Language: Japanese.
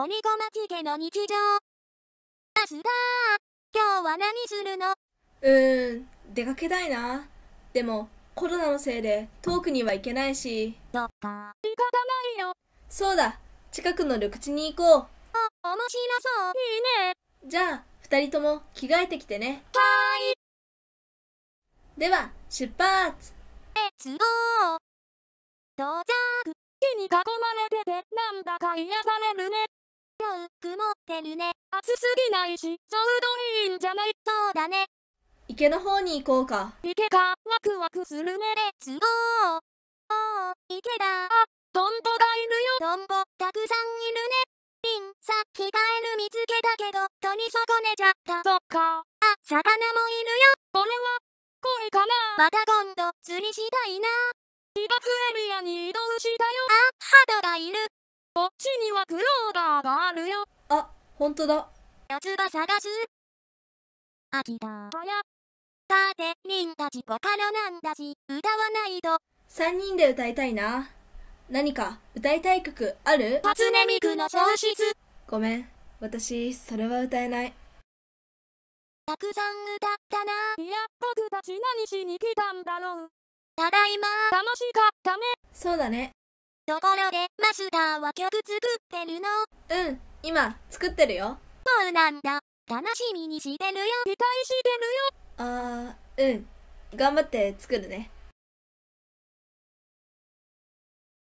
鬼子町家の日常。あすだ今日は何するのうーん、出かけたいな。でも、コロナのせいで遠くには行けないし。どっか、行かないよ。そうだ、近くの緑地に行こう。あ、面白そう。いいね。じゃあ、二人とも着替えてきてね。はーい。では、出発え、つごー到着木に囲まれてて、なんだか癒されるね。もう曇ってるね。暑すぎないし、ちょうどいいんじゃないそうだね。池の方に行こうか。池か、ワクワクするね。レッツゴー。おー、池だ。あ、トンボがいるよ。トンボ、たくさんいるね。リン、さっきカエル見つけたけど、取り損ねちゃった。そっか。あ、魚もいるよ。これは、恋かなまた今度、釣りしたいな。自爆エリアに移動したよ。あ、ハトがいる。にはクローバーがあるよ。あ、だ。四つ葉探す。秋だよ。さて、みんたちボカロなんだし、歌わないと。人で歌いたいな。何か歌いたい曲ある初音ミクの失。ごめん、私、それは歌えない。たくさん歌ったな。いや、僕たち何しに来たんだろう。ただいま。楽しかったね。そうだね。ところで、マスターは曲作ってるのうん、今、作ってるよ。そうなんだ。楽しみにしてるよ。期待してるよ。あー、うん。頑張って作るね。